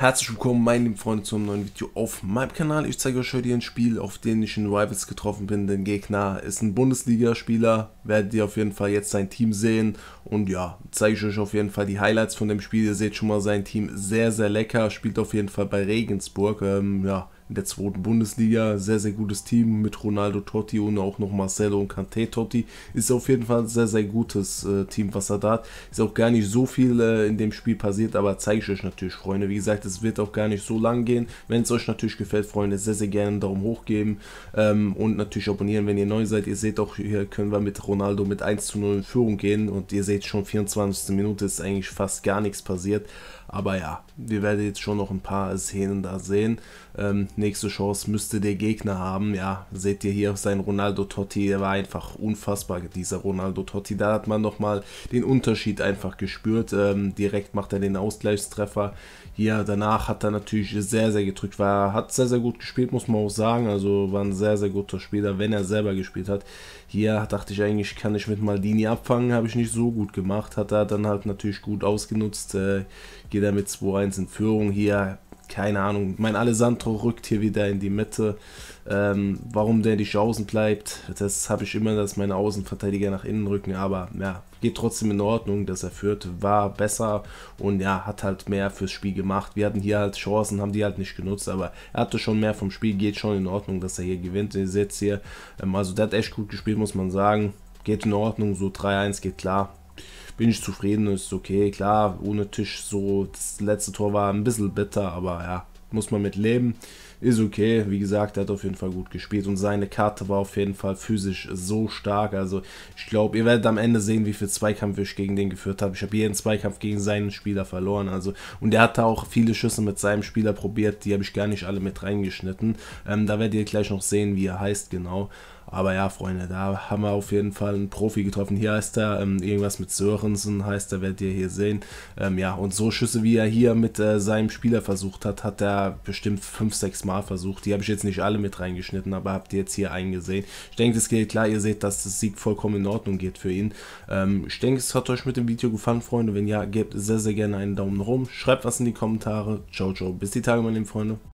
Herzlich willkommen, meine lieben Freunde, zu einem neuen Video auf meinem Kanal. Ich zeige euch heute ein Spiel, auf dem ich in Rivals getroffen bin. Den Gegner ist ein Bundesligaspieler, werdet ihr auf jeden Fall jetzt sein Team sehen. Und ja, zeige ich euch auf jeden Fall die Highlights von dem Spiel. Ihr seht schon mal sein Team sehr, sehr lecker, spielt auf jeden Fall bei Regensburg. Ähm, ja, in der zweiten Bundesliga. Sehr, sehr gutes Team mit Ronaldo Totti und auch noch Marcelo und Kanté Totti. Ist auf jeden Fall ein sehr, sehr gutes äh, Team, was er da hat. Ist auch gar nicht so viel äh, in dem Spiel passiert, aber zeige ich euch natürlich, Freunde. Wie gesagt, es wird auch gar nicht so lang gehen. Wenn es euch natürlich gefällt, Freunde, sehr, sehr gerne einen Daumen hoch geben ähm, und natürlich abonnieren, wenn ihr neu seid. Ihr seht auch, hier können wir mit Ronaldo mit 1 zu 0 in Führung gehen und ihr seht schon, 24. Minute ist eigentlich fast gar nichts passiert. Aber ja, wir werden jetzt schon noch ein paar Szenen da sehen. Ähm, nächste Chance müsste der Gegner haben. Ja, seht ihr hier sein Ronaldo Totti, der war einfach unfassbar, dieser Ronaldo Totti. Da hat man nochmal den Unterschied einfach gespürt. Ähm, direkt macht er den Ausgleichstreffer. Hier danach hat er natürlich sehr, sehr gedrückt, war, hat sehr, sehr gut gespielt, muss man auch sagen. Also war ein sehr, sehr guter Spieler, wenn er selber gespielt hat. Hier dachte ich eigentlich, kann ich mit Maldini abfangen, habe ich nicht so gut gemacht. Hat er dann halt natürlich gut ausgenutzt. Äh, geht er mit 2-1 in Führung. Hier keine Ahnung. Mein Alessandro rückt hier wieder in die Mitte. Ähm, warum der in die Chancen bleibt, das habe ich immer, dass meine Außenverteidiger nach innen rücken. Aber ja, geht trotzdem in Ordnung, dass er führt. War besser und ja, hat halt mehr fürs Spiel gemacht. Wir hatten hier halt Chancen, haben die halt nicht genutzt. Aber er hatte schon mehr vom Spiel. Geht schon in Ordnung, dass er hier gewinnt. Ihr seht hier. Ähm, also, der hat echt gut gespielt, muss man sagen. Geht in Ordnung. So 3-1 geht klar bin ich zufrieden, ist okay, klar, ohne Tisch so, das letzte Tor war ein bisschen bitter, aber ja, muss man mit leben, ist okay, wie gesagt, er hat auf jeden Fall gut gespielt und seine Karte war auf jeden Fall physisch so stark, also ich glaube, ihr werdet am Ende sehen, wie viel Zweikampf ich gegen den geführt habe, ich habe jeden Zweikampf gegen seinen Spieler verloren, also und er hatte auch viele Schüsse mit seinem Spieler probiert, die habe ich gar nicht alle mit reingeschnitten, ähm, da werdet ihr gleich noch sehen, wie er heißt genau, aber ja, Freunde, da haben wir auf jeden Fall einen Profi getroffen. Hier heißt er ähm, irgendwas mit Sörensen, heißt er, werdet ihr hier sehen. Ähm, ja, und so Schüsse, wie er hier mit äh, seinem Spieler versucht hat, hat er bestimmt 5, 6 Mal versucht. Die habe ich jetzt nicht alle mit reingeschnitten, aber habt ihr jetzt hier einen gesehen. Ich denke, das geht klar. Ihr seht, dass das Sieg vollkommen in Ordnung geht für ihn. Ähm, ich denke, es hat euch mit dem Video gefallen, Freunde. Wenn ja, gebt sehr, sehr gerne einen Daumen rum. Schreibt was in die Kommentare. Ciao, ciao. Bis die Tage, meine lieben Freunde.